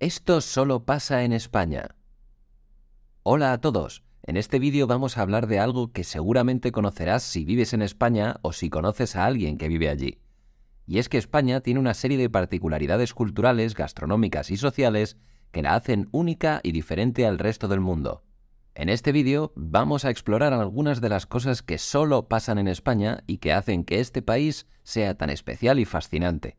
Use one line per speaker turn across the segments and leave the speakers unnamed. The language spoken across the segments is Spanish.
Esto solo pasa en España. Hola a todos. En este vídeo vamos a hablar de algo que seguramente conocerás si vives en España o si conoces a alguien que vive allí. Y es que España tiene una serie de particularidades culturales, gastronómicas y sociales que la hacen única y diferente al resto del mundo. En este vídeo vamos a explorar algunas de las cosas que solo pasan en España y que hacen que este país sea tan especial y fascinante.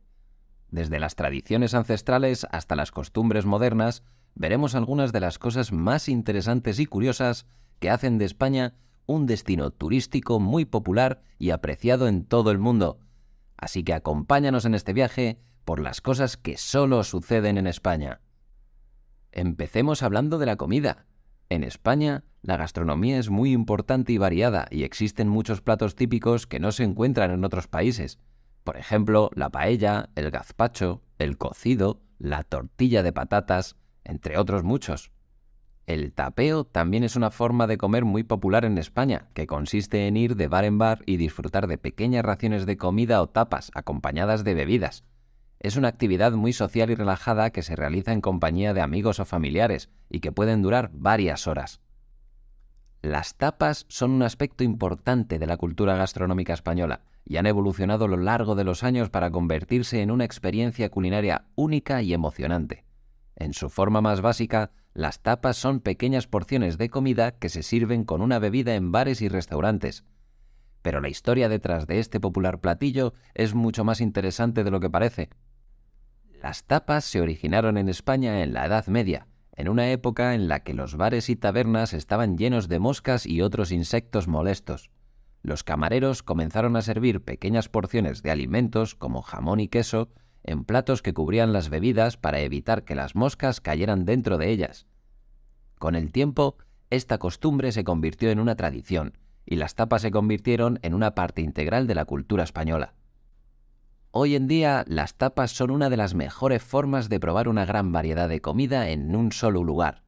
Desde las tradiciones ancestrales hasta las costumbres modernas, veremos algunas de las cosas más interesantes y curiosas que hacen de España un destino turístico muy popular y apreciado en todo el mundo. Así que acompáñanos en este viaje por las cosas que solo suceden en España. Empecemos hablando de la comida. En España, la gastronomía es muy importante y variada y existen muchos platos típicos que no se encuentran en otros países. Por ejemplo, la paella, el gazpacho, el cocido, la tortilla de patatas, entre otros muchos. El tapeo también es una forma de comer muy popular en España, que consiste en ir de bar en bar y disfrutar de pequeñas raciones de comida o tapas acompañadas de bebidas. Es una actividad muy social y relajada que se realiza en compañía de amigos o familiares y que pueden durar varias horas. Las tapas son un aspecto importante de la cultura gastronómica española, y han evolucionado a lo largo de los años para convertirse en una experiencia culinaria única y emocionante. En su forma más básica, las tapas son pequeñas porciones de comida que se sirven con una bebida en bares y restaurantes. Pero la historia detrás de este popular platillo es mucho más interesante de lo que parece. Las tapas se originaron en España en la Edad Media, en una época en la que los bares y tabernas estaban llenos de moscas y otros insectos molestos los camareros comenzaron a servir pequeñas porciones de alimentos como jamón y queso en platos que cubrían las bebidas para evitar que las moscas cayeran dentro de ellas. Con el tiempo, esta costumbre se convirtió en una tradición y las tapas se convirtieron en una parte integral de la cultura española. Hoy en día, las tapas son una de las mejores formas de probar una gran variedad de comida en un solo lugar.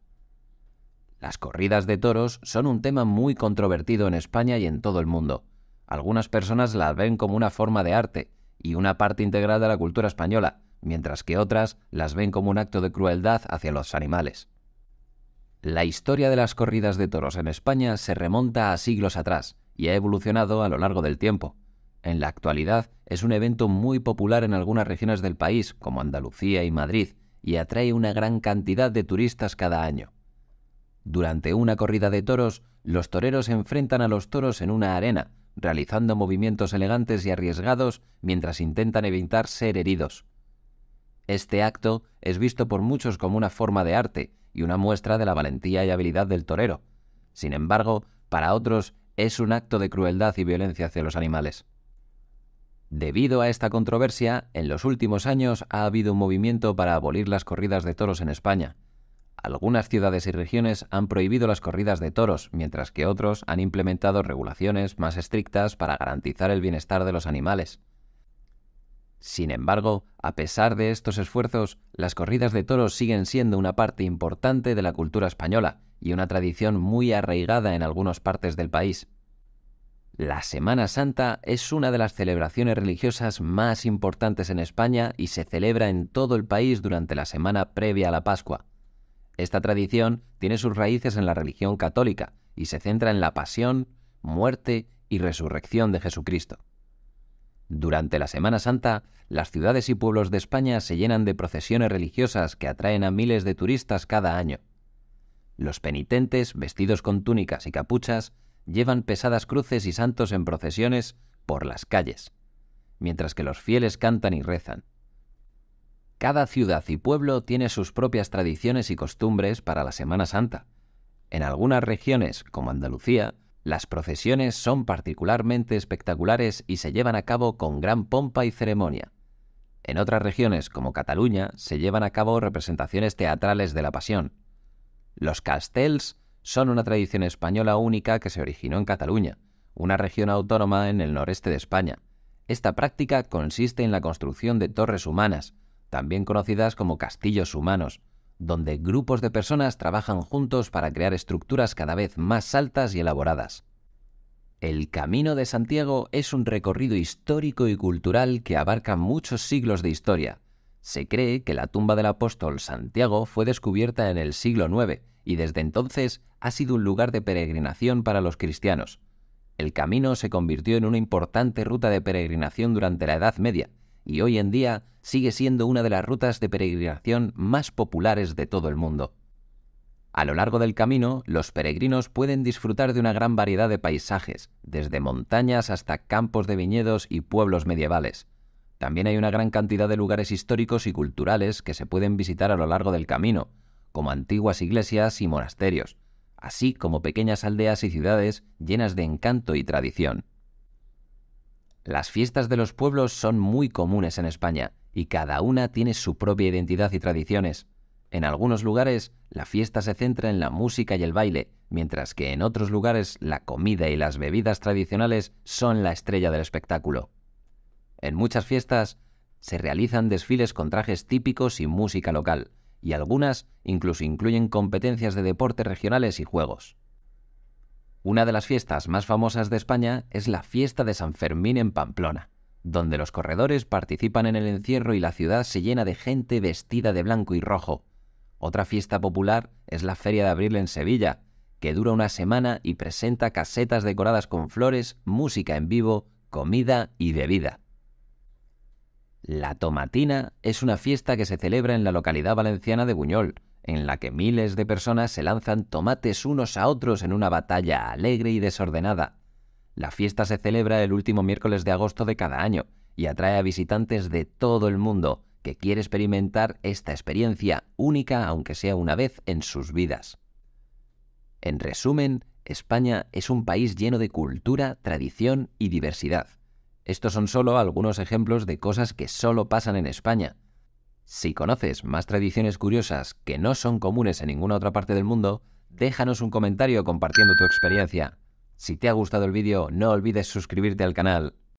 Las corridas de toros son un tema muy controvertido en España y en todo el mundo. Algunas personas las ven como una forma de arte y una parte integral de la cultura española, mientras que otras las ven como un acto de crueldad hacia los animales. La historia de las corridas de toros en España se remonta a siglos atrás y ha evolucionado a lo largo del tiempo. En la actualidad es un evento muy popular en algunas regiones del país, como Andalucía y Madrid, y atrae una gran cantidad de turistas cada año. Durante una corrida de toros, los toreros enfrentan a los toros en una arena, realizando movimientos elegantes y arriesgados mientras intentan evitar ser heridos. Este acto es visto por muchos como una forma de arte y una muestra de la valentía y habilidad del torero. Sin embargo, para otros es un acto de crueldad y violencia hacia los animales. Debido a esta controversia, en los últimos años ha habido un movimiento para abolir las corridas de toros en España. Algunas ciudades y regiones han prohibido las corridas de toros, mientras que otros han implementado regulaciones más estrictas para garantizar el bienestar de los animales. Sin embargo, a pesar de estos esfuerzos, las corridas de toros siguen siendo una parte importante de la cultura española y una tradición muy arraigada en algunas partes del país. La Semana Santa es una de las celebraciones religiosas más importantes en España y se celebra en todo el país durante la semana previa a la Pascua. Esta tradición tiene sus raíces en la religión católica y se centra en la pasión, muerte y resurrección de Jesucristo. Durante la Semana Santa, las ciudades y pueblos de España se llenan de procesiones religiosas que atraen a miles de turistas cada año. Los penitentes, vestidos con túnicas y capuchas, llevan pesadas cruces y santos en procesiones por las calles, mientras que los fieles cantan y rezan. Cada ciudad y pueblo tiene sus propias tradiciones y costumbres para la Semana Santa. En algunas regiones, como Andalucía, las procesiones son particularmente espectaculares y se llevan a cabo con gran pompa y ceremonia. En otras regiones, como Cataluña, se llevan a cabo representaciones teatrales de la Pasión. Los castells son una tradición española única que se originó en Cataluña, una región autónoma en el noreste de España. Esta práctica consiste en la construcción de torres humanas, también conocidas como castillos humanos, donde grupos de personas trabajan juntos para crear estructuras cada vez más altas y elaboradas. El Camino de Santiago es un recorrido histórico y cultural que abarca muchos siglos de historia. Se cree que la tumba del apóstol Santiago fue descubierta en el siglo IX y desde entonces ha sido un lugar de peregrinación para los cristianos. El camino se convirtió en una importante ruta de peregrinación durante la Edad Media y hoy en día sigue siendo una de las rutas de peregrinación más populares de todo el mundo. A lo largo del camino, los peregrinos pueden disfrutar de una gran variedad de paisajes, desde montañas hasta campos de viñedos y pueblos medievales. También hay una gran cantidad de lugares históricos y culturales que se pueden visitar a lo largo del camino, como antiguas iglesias y monasterios, así como pequeñas aldeas y ciudades llenas de encanto y tradición. Las fiestas de los pueblos son muy comunes en España y cada una tiene su propia identidad y tradiciones. En algunos lugares, la fiesta se centra en la música y el baile, mientras que en otros lugares la comida y las bebidas tradicionales son la estrella del espectáculo. En muchas fiestas se realizan desfiles con trajes típicos y música local, y algunas incluso incluyen competencias de deportes regionales y juegos. Una de las fiestas más famosas de España es la fiesta de San Fermín en Pamplona, donde los corredores participan en el encierro y la ciudad se llena de gente vestida de blanco y rojo. Otra fiesta popular es la Feria de Abril en Sevilla, que dura una semana y presenta casetas decoradas con flores, música en vivo, comida y bebida. La Tomatina es una fiesta que se celebra en la localidad valenciana de Buñol, en la que miles de personas se lanzan tomates unos a otros en una batalla alegre y desordenada. La fiesta se celebra el último miércoles de agosto de cada año y atrae a visitantes de todo el mundo que quiere experimentar esta experiencia única aunque sea una vez en sus vidas. En resumen, España es un país lleno de cultura, tradición y diversidad. Estos son solo algunos ejemplos de cosas que solo pasan en España, si conoces más tradiciones curiosas que no son comunes en ninguna otra parte del mundo, déjanos un comentario compartiendo tu experiencia. Si te ha gustado el vídeo, no olvides suscribirte al canal.